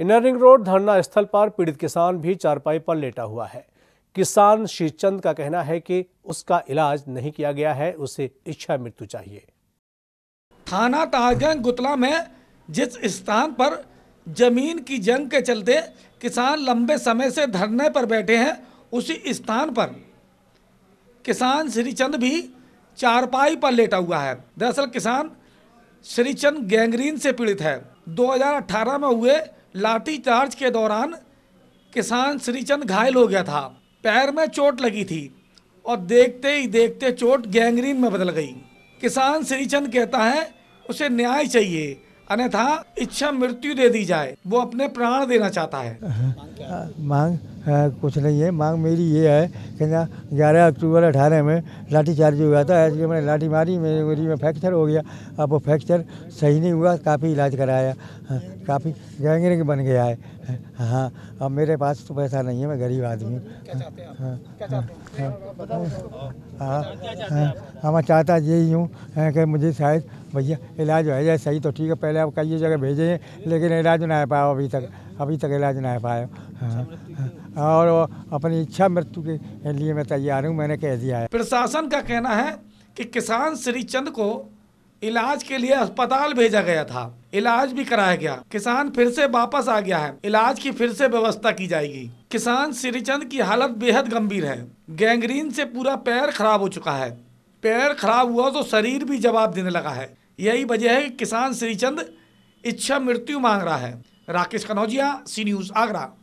inner ring road धरना स्थल पर पीड़ित किसान भी चारपाई पर लेटा हुआ है किसान श्रीचंद का कहना है कि उसका इलाज नहीं किया गया है उसे इच्छा मृत्यु चाहिए थाना ताजगंज गुतला में जिस स्थान पर जमीन की जंग के चलते किसान लंबे समय से धरने पर बैठे हैं उसी स्थान पर किसान श्रीचंद भी चारपाई पर लेटा हुआ है दरअसल किसान श्रीचंद गैंग्रीन से पीड़ित है 2018 में हुए लाठी चार्ज के दौरान किसान श्रीचंद घायल हो गया था पैर में चोट लगी थी और देखते ही देखते चोट गैंग्रीन में बदल गई किसान श्रीचंद कहता है उसे न्याय चाहिए अन्यथा इच्छा मृत्यु दे दी जाए वो अपने प्राण देना चाहता है आ, मांग आ, कुछ नहीं है मांग मेरी ये है कि ना ग्यारह अक्टूबर अठारह में लाठी चार्ज हुआ था ऐसे मैंने लाठी मारी मेरी में फ्रैक्चर हो गया अब वो फ्रैक्चर सही नहीं हुआ काफ़ी इलाज कराया काफ़ी गैंगरिंग बन गया है हाँ अब मेरे पास तो पैसा नहीं है मैं गरीब आदमी हूँ हाँ मैं चाहता यही हूँ कि मुझे शायद भैया इलाज हो जाए सही तो ठीक है पहले आप कई जगह भेजे हैं लेकिन इलाज ना आ पाया अभी तक अभी तक इलाज आ पाया हाँ, हाँ, और अपनी इच्छा मृत्यु के लिए मैं तैयार हूँ मैंने कह दिया है प्रशासन का कहना है कि किसान श्री चंद को इलाज के लिए अस्पताल भेजा गया था इलाज भी कराया गया किसान फिर से वापस आ गया है इलाज की फिर से व्यवस्था की जाएगी किसान श्रीचंद की हालत बेहद गंभीर है गैंग्रीन से पूरा पैर खराब हो चुका है पैर खराब हुआ तो शरीर भी जवाब देने लगा है यही वजह है कि किसान श्रीचंद इच्छा मृत्यु मांग रहा है राकेश कनौजिया सी न्यूज़ आगरा